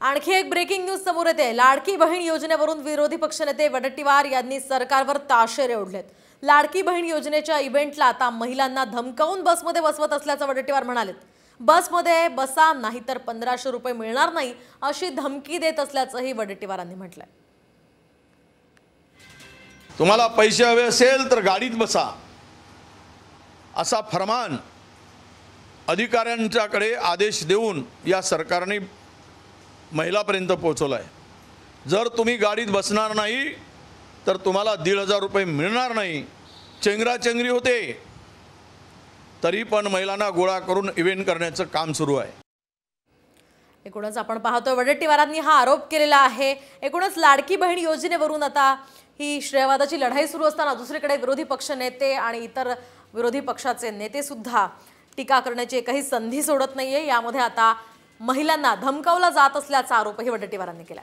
आणखी एक breaking news समोर येते लाडकी बहीण योजनेवरून विरोधी पक्षनेते वडट्टीवार यांनी सरकारवर ताशेरे ओढलेत लाडकी बहीण योजनेच्या इव्हेंटला आता महिलांना धमकावून बसमध्ये बसवत असल्याचं वडट्टीवार म्हणालेत बसमध्ये बसा नाही तर पंधराशे रुपये मिळणार नाही अशी धमकी देत असल्याचंही वडट्टीवारांनी म्हटलंय तुम्हाला पैसे हवे असेल तर गाडीत बसा असा फरमान अधिकाऱ्यांच्याकडे आदेश देऊन या सरकारने महिलापर्यंत पोहोचवला आहे जर तुम्ही गाडीत बसणार नाही तर तुम्हाला दीड हजार रुपये मिळणार नाही चेंगराचेंगरी होते तरी पण महिलांना गोळा करून इव्हेंट करण्याचं काम सुरू आहे एकूणच आपण पाहतोय वडेट्टीवारांनी हा आरोप केलेला आहे एकूणच लाडकी बहीण योजनेवरून आता ही श्रेयवादाची लढाई सुरू असताना दुसरीकडे विरोधी पक्ष नेते आणि इतर विरोधी पक्षाचे नेते सुद्धा टीका करण्याची काही संधी सोडत नाहीये यामध्ये आता महिलांना धमकावला जात असल्याचा आरोपही वडेट्टीवारांनी केला